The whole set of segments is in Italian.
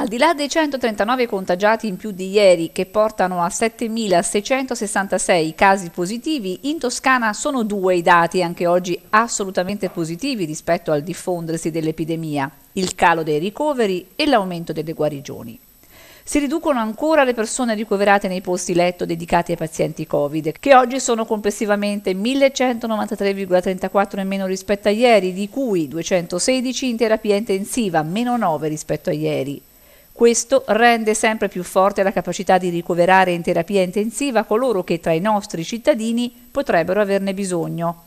Al di là dei 139 contagiati in più di ieri che portano a 7.666 casi positivi, in Toscana sono due i dati anche oggi assolutamente positivi rispetto al diffondersi dell'epidemia, il calo dei ricoveri e l'aumento delle guarigioni. Si riducono ancora le persone ricoverate nei posti letto dedicati ai pazienti Covid, che oggi sono complessivamente 1193,34 in meno rispetto a ieri, di cui 216 in terapia intensiva, meno 9 rispetto a ieri, questo rende sempre più forte la capacità di ricoverare in terapia intensiva coloro che tra i nostri cittadini potrebbero averne bisogno.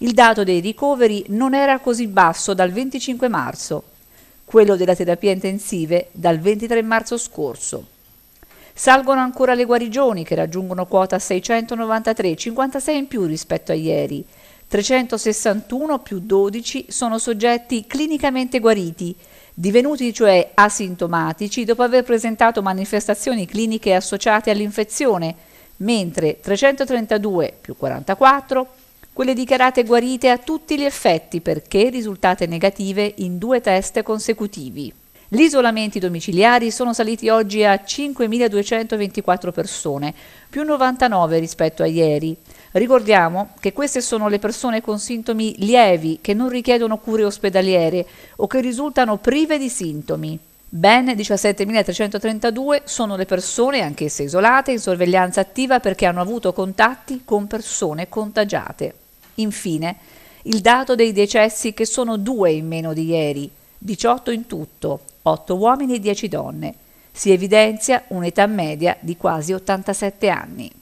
Il dato dei ricoveri non era così basso dal 25 marzo, quello della terapia intensive dal 23 marzo scorso. Salgono ancora le guarigioni che raggiungono quota 693, 56 in più rispetto a ieri. 361 più 12 sono soggetti clinicamente guariti, divenuti cioè asintomatici dopo aver presentato manifestazioni cliniche associate all'infezione, mentre 332 più 44 quelle dichiarate guarite a tutti gli effetti perché risultate negative in due test consecutivi. Gli isolamenti domiciliari sono saliti oggi a 5.224 persone, più 99 rispetto a ieri, Ricordiamo che queste sono le persone con sintomi lievi che non richiedono cure ospedaliere o che risultano prive di sintomi. Ben 17.332 sono le persone, anch'esse isolate, in sorveglianza attiva perché hanno avuto contatti con persone contagiate. Infine, il dato dei decessi che sono due in meno di ieri, 18 in tutto, 8 uomini e 10 donne. Si evidenzia un'età media di quasi 87 anni.